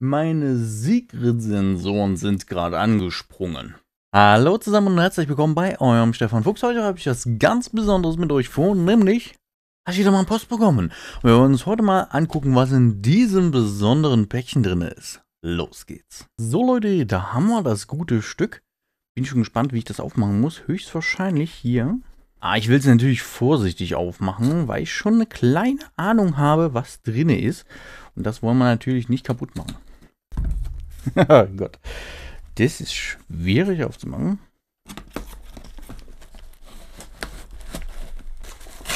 Meine Sigrid-Sensoren sind gerade angesprungen. Hallo zusammen und herzlich willkommen bei eurem Stefan Fuchs. Heute habe ich was ganz Besonderes mit euch vor, nämlich habe ich wieder mal einen Post bekommen. Wir wollen uns heute mal angucken, was in diesem besonderen Päckchen drin ist. Los geht's. So Leute, da haben wir das gute Stück. Bin schon gespannt, wie ich das aufmachen muss. Höchstwahrscheinlich hier. Ah, ich will es natürlich vorsichtig aufmachen, weil ich schon eine kleine Ahnung habe, was drin ist. Und das wollen wir natürlich nicht kaputt machen. oh Gott. Das ist schwierig aufzumachen.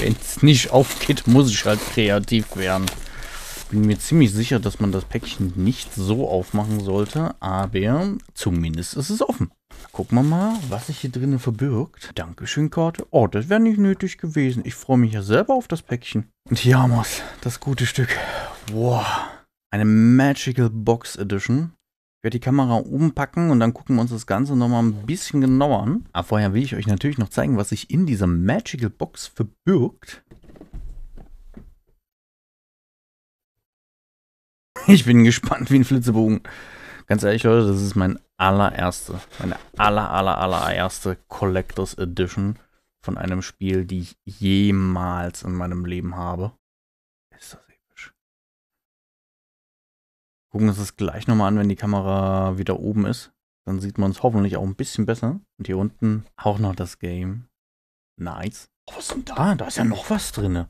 Wenn es nicht aufgeht, muss ich halt kreativ werden. Bin mir ziemlich sicher, dass man das Päckchen nicht so aufmachen sollte, aber zumindest ist es offen. Gucken wir mal, was sich hier drinnen verbirgt. Dankeschön, Karte. Oh, das wäre nicht nötig gewesen. Ich freue mich ja selber auf das Päckchen. Und hier haben wir es, das gute Stück. Wow. Eine Magical Box Edition. Ich werde die Kamera umpacken und dann gucken wir uns das Ganze nochmal ein bisschen genauer an. Aber vorher will ich euch natürlich noch zeigen, was sich in dieser Magical Box verbirgt. Ich bin gespannt wie ein Flitzebogen. Ganz ehrlich, Leute, das ist mein allererste, meine aller, aller, allererste Collectors Edition von einem Spiel, die ich jemals in meinem Leben habe. Ist das gucken wir uns das gleich nochmal an, wenn die Kamera wieder oben ist. Dann sieht man es hoffentlich auch ein bisschen besser. Und hier unten auch noch das Game. Nice. Oh, was ist denn da? Da ist ja noch was drin.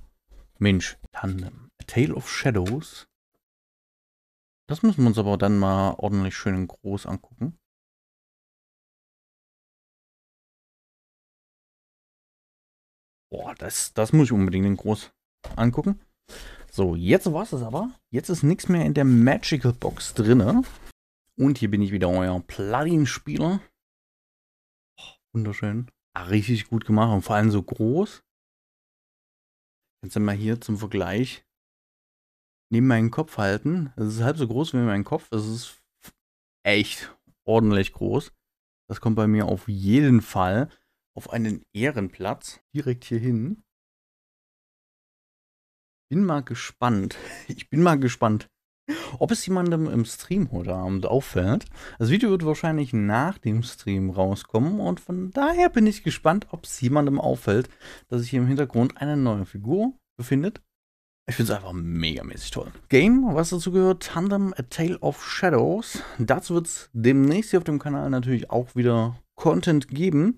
Mensch, Tandem. A Tale of Shadows. Das müssen wir uns aber dann mal ordentlich schön in groß angucken. Boah, das, das muss ich unbedingt in groß angucken. So, jetzt war es aber. Jetzt ist nichts mehr in der Magical Box drin. Und hier bin ich wieder, euer Platin-Spieler. Oh, wunderschön. Ah, richtig gut gemacht und vor allem so groß. Jetzt mal hier zum Vergleich neben meinen Kopf halten. Es ist halb so groß wie mein Kopf. Es ist echt ordentlich groß. Das kommt bei mir auf jeden Fall auf einen Ehrenplatz direkt hier hin bin mal gespannt. Ich bin mal gespannt, ob es jemandem im Stream heute Abend auffällt. Das Video wird wahrscheinlich nach dem Stream rauskommen und von daher bin ich gespannt, ob es jemandem auffällt, dass sich hier im Hintergrund eine neue Figur befindet. Ich finde es einfach megamäßig toll. Game, was dazu gehört, Tandem A Tale of Shadows. Dazu wird es demnächst hier auf dem Kanal natürlich auch wieder Content geben.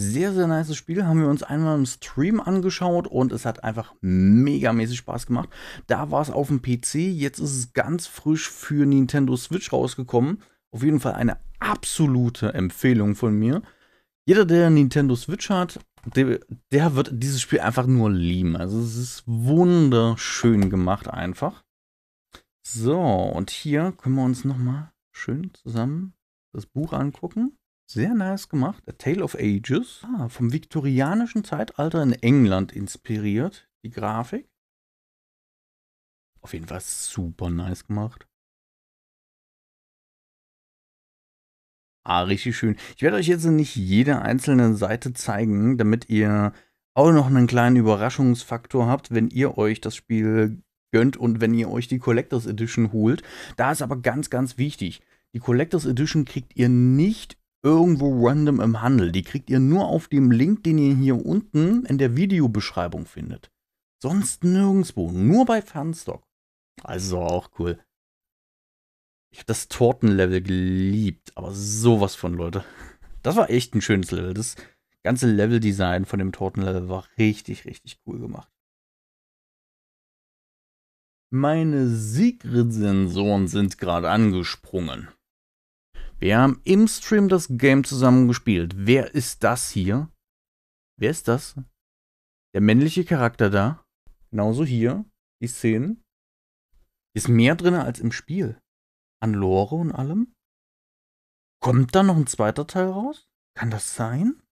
Sehr, sehr nice Spiel. Haben wir uns einmal im Stream angeschaut und es hat einfach megamäßig Spaß gemacht. Da war es auf dem PC, jetzt ist es ganz frisch für Nintendo Switch rausgekommen. Auf jeden Fall eine absolute Empfehlung von mir. Jeder, der Nintendo Switch hat, der, der wird dieses Spiel einfach nur lieben. Also es ist wunderschön gemacht einfach. So, und hier können wir uns nochmal schön zusammen das Buch angucken. Sehr nice gemacht. A Tale of Ages. Ah, vom viktorianischen Zeitalter in England inspiriert, die Grafik. Auf jeden Fall super nice gemacht. Ah, richtig schön. Ich werde euch jetzt nicht jede einzelne Seite zeigen, damit ihr auch noch einen kleinen Überraschungsfaktor habt, wenn ihr euch das Spiel gönnt und wenn ihr euch die Collectors Edition holt. Da ist aber ganz, ganz wichtig. Die Collectors Edition kriegt ihr nicht irgendwo random im Handel. Die kriegt ihr nur auf dem Link, den ihr hier unten in der Videobeschreibung findet. Sonst nirgendwo, nur bei Fernstock. Also auch cool. Ich habe das Tortenlevel geliebt, aber sowas von, Leute. Das war echt ein schönes Level. Das ganze Leveldesign von dem Tortenlevel war richtig, richtig cool gemacht. Meine Sigrid-Sensoren sind gerade angesprungen. Wir haben im Stream das Game zusammen gespielt. Wer ist das hier? Wer ist das? Der männliche Charakter da. Genauso hier. Die Szenen. Ist mehr drin als im Spiel. An Lore und allem. Kommt da noch ein zweiter Teil raus? Kann das sein?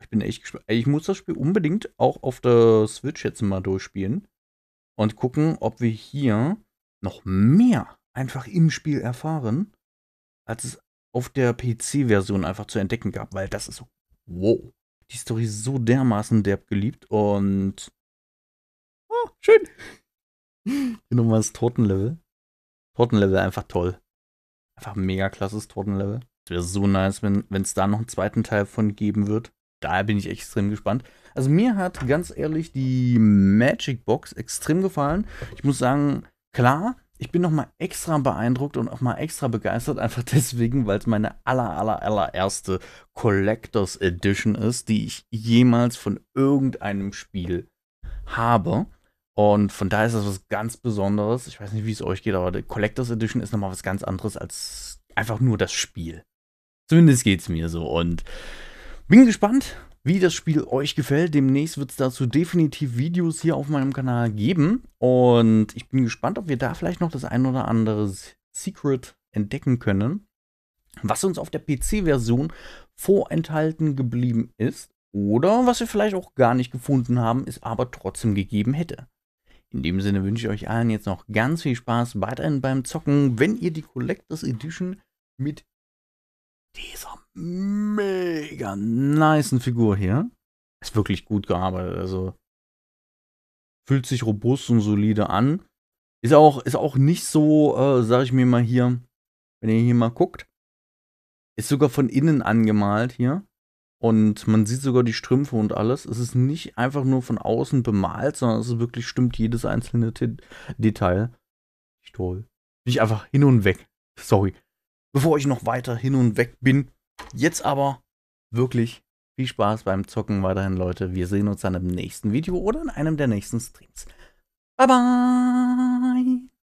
Ich bin echt gespannt. Ich muss das Spiel unbedingt auch auf der Switch jetzt mal durchspielen. Und gucken, ob wir hier noch mehr einfach im Spiel erfahren als es auf der PC-Version einfach zu entdecken gab, weil das ist so, wow. Die Story ist so dermaßen derb geliebt und. Oh, schön. Nochmal das Tortenlevel. Tortenlevel einfach toll. Einfach mega klasses Tortenlevel. Es wäre so nice, wenn es da noch einen zweiten Teil von geben wird. Da bin ich extrem gespannt. Also mir hat ganz ehrlich die Magic Box extrem gefallen. Ich muss sagen, klar, ich bin nochmal extra beeindruckt und auch mal extra begeistert, einfach deswegen, weil es meine aller, aller, allererste Collectors Edition ist, die ich jemals von irgendeinem Spiel habe. Und von daher ist das was ganz Besonderes. Ich weiß nicht, wie es euch geht, aber die Collectors Edition ist nochmal was ganz anderes als einfach nur das Spiel. Zumindest geht es mir so und bin gespannt, wie das Spiel euch gefällt. Demnächst wird es dazu definitiv Videos hier auf meinem Kanal geben. Und ich bin gespannt, ob wir da vielleicht noch das ein oder andere Secret entdecken können, was uns auf der PC-Version vorenthalten geblieben ist oder was wir vielleicht auch gar nicht gefunden haben, es aber trotzdem gegeben hätte. In dem Sinne wünsche ich euch allen jetzt noch ganz viel Spaß weiterhin beim Zocken, wenn ihr die Collectors Edition mit dieser mega nice Figur hier. Ist wirklich gut gearbeitet. Also fühlt sich robust und solide an. Ist auch, ist auch nicht so, äh, sag ich mir mal hier, wenn ihr hier mal guckt. Ist sogar von innen angemalt hier. Und man sieht sogar die Strümpfe und alles. Es ist nicht einfach nur von außen bemalt, sondern es ist wirklich stimmt jedes einzelne T Detail. Ich toll. Bin ich einfach hin und weg. Sorry. Bevor ich noch weiter hin und weg bin, Jetzt aber wirklich viel Spaß beim Zocken weiterhin, Leute. Wir sehen uns dann im nächsten Video oder in einem der nächsten Streams. Bye bye!